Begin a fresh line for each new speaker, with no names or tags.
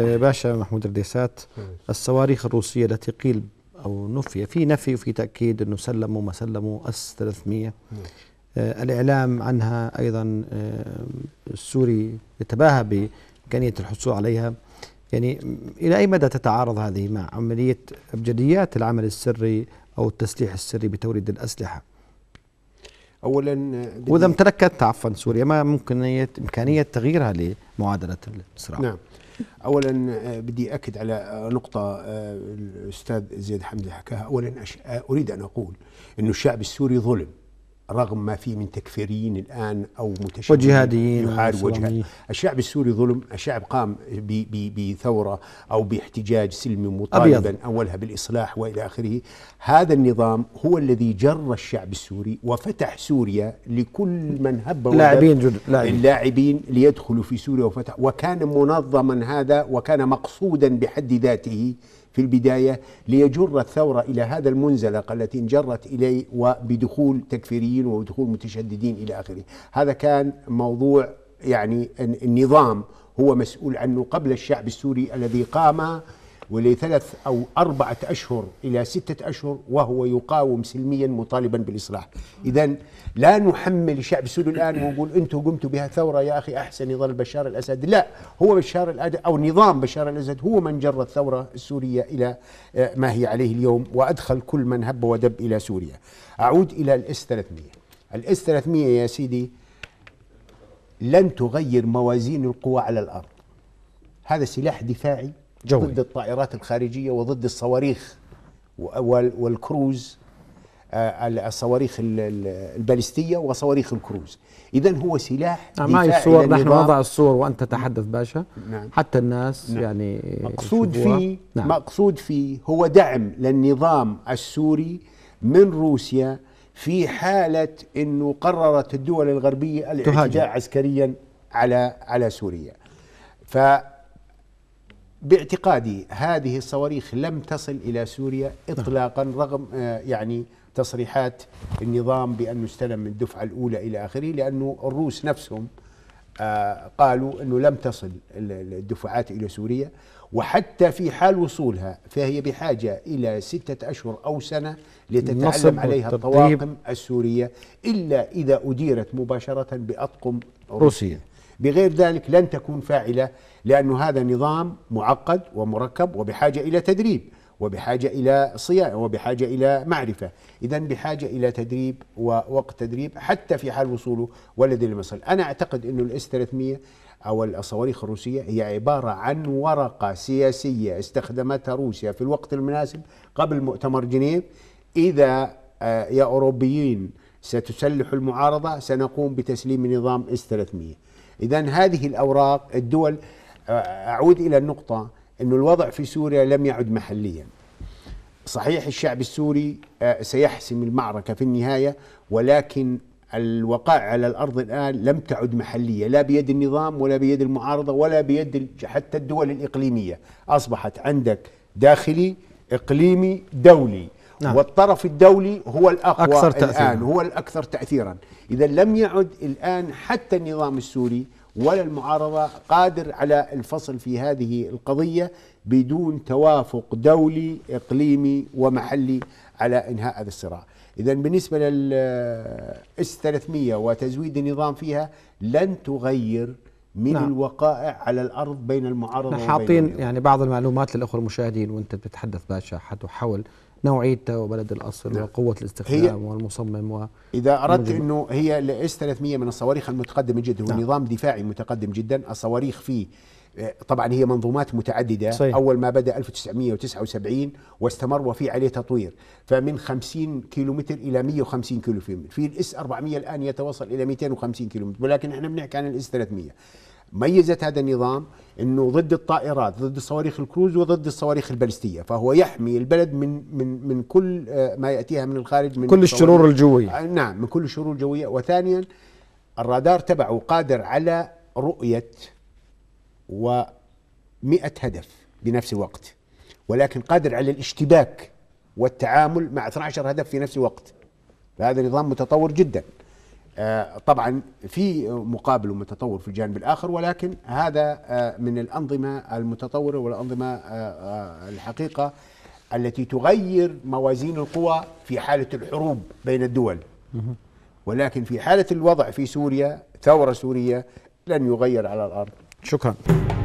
آه، باشا محمود الديسات الصواريخ الروسية التي قيل أو نفي في نفي وفي تأكيد أنه سلموا ما سلموا أس 300 آه، الإعلام عنها أيضا آه، السوري يتباهى بإمكانية الحصول عليها يعني إلى أي مدى تتعارض هذه مع عملية أبجديات العمل السري أو التسليح السري بتوريد الأسلحة اولا واذا امتلكت عفوا سوريا ما ممكن امكانيه تغييرها لمعادله الصراع نعم اولا آه، بدي اكد على آه، نقطه آه، الاستاذ زيد حمدي حكاها اولا اريد ان اقول انه الشعب السوري ظلم رغم ما فيه من تكفيريين الآن أو متشددين وجهاديين يحارب الشعب السوري ظلم الشعب قام بثورة أو باحتجاج سلمي مطالبا أبيض. أولها بالإصلاح وإلى آخره هذا النظام هو الذي جر الشعب السوري وفتح سوريا لكل من هب لاعبين جد لاعبين. اللاعبين ليدخلوا في سوريا وفتح وكان منظما هذا وكان مقصودا بحد ذاته في البداية ليجر الثورة إلى هذا المنزلق التي انجرت إليه وبدخول تكفيريين ودخول متشددين إلى آخره هذا كان موضوع يعني النظام هو مسؤول عنه قبل الشعب السوري الذي قام ولثلاث أو أربعة أشهر إلى ستة أشهر وهو يقاوم سلميا مطالبا بالإصلاح إذا لا نحمل الشعب السوري الآن ونقول أنتم قمتوا بها ثورة يا أخي أحسن يظل بشار الأسد لا هو بشار الأسد أو نظام بشار الأسد هو من جر الثورة السورية إلى آه، ما هي عليه اليوم وأدخل كل من هب ودب إلى سوريا أعود إلى الإس 300 الإس 300 يا سيدي لن تغير موازين القوى على الأرض هذا سلاح دفاعي جوي. ضد الطائرات الخارجية وضد الصواريخ والكروز آه، الصواريخ البالستية وصواريخ الكروز إذا هو سلاح آه، معي الصور نحن وضع الصور وأنت تتحدث باشا نعم. حتى الناس نعم. يعني مقصود فيه نعم. مقصود فيه هو دعم للنظام السوري من روسيا في حالة أنه قررت الدول الغربية الاعتداء عسكريا على على سوريا ف باعتقادي هذه الصواريخ لم تصل الى سوريا نعم. اطلاقا رغم آه، يعني تصريحات النظام بانه استلم من الدفعه الاولى الى اخره لانه الروس نفسهم آه، قالوا انه لم تصل الدفعات الى سوريا وحتى في حال وصولها فهي بحاجه الى سته اشهر او سنه لتتعلم عليها الطواقم السوريه الا اذا اديرت مباشره باطقم روسيه بغير ذلك لن تكون فاعلة لأن هذا نظام معقد ومركب وبحاجة إلى تدريب وبحاجة إلى صيانة وبحاجة إلى معرفة إذا بحاجة إلى تدريب ووقت تدريب حتى في حال وصوله ولد المصل أنا أعتقد أنه الإس 300 أو الصواريخ الروسية هي عبارة عن ورقة سياسية استخدمتها روسيا في الوقت المناسب قبل مؤتمر جنيف إذا آه، يا أوروبيين ستسلحوا المعارضة سنقوم بتسليم نظام إس 300 إذا هذه الأوراق الدول آه، أعود إلى النقطة انه الوضع في سوريا لم يعد محليا صحيح الشعب السوري آه، سيحسم المعركة في النهاية ولكن الوقائع على الارض الان لم تعد محليه لا بيد النظام ولا بيد المعارضه ولا بيد حتى الدول الاقليميه اصبحت عندك داخلي اقليمي دولي نعم. والطرف الدولي هو الأقوى أكثر تأثيراً. الآن هو الأكثر تأثيرا إذا لم يعد الآن حتى النظام السوري ولا المعارضة قادر على الفصل في هذه القضية بدون توافق دولي إقليمي ومحلي على إنهاء هذا الصراع إذا بالنسبة للإس 300 وتزويد النظام فيها لن تغير من نعم. الوقائع على الأرض بين المعارضة نحن حاطين يعني بعض المعلومات للأخوة المشاهدين وأنت بتتحدث باشا حول نوعيتها وبلد الاصل نعم. وقوه الاستخدام والمصمم و اذا اردت المجمع. انه هي الاس 300 من الصواريخ المتقدمه جدا نعم. نظام دفاعي متقدم جدا الصواريخ فيه آه، طبعا هي منظومات متعدده صحيح. اول ما بدا 1979 واستمر وفي عليه تطوير فمن 50 كيلومتر الى 150 كيلومتر في الاس 400 الان يتوصل الى 250 كيلومتر ولكن احنا بنحكي عن الاس 300 ميزه هذا النظام انه ضد الطائرات ضد الصواريخ الكروز وضد الصواريخ البالستيه فهو يحمي البلد من من من كل آه، ما ياتيها من الخارج من كل الشرور الجويه آه، نعم من كل الشرور الجويه وثانيا الرادار تبعه قادر على رؤيه و 100 هدف بنفس الوقت ولكن قادر على الاشتباك والتعامل مع 12 هدف في نفس الوقت فهذا نظام متطور جدا آه، طبعا في مقابل ومتطور في الجانب الاخر ولكن هذا آه، من الانظمه المتطوره والانظمه آه، الحقيقه التي تغير موازين القوى في حاله الحروب بين الدول ولكن في حاله الوضع في سوريا ثوره سوريه لن يغير على الارض شكرا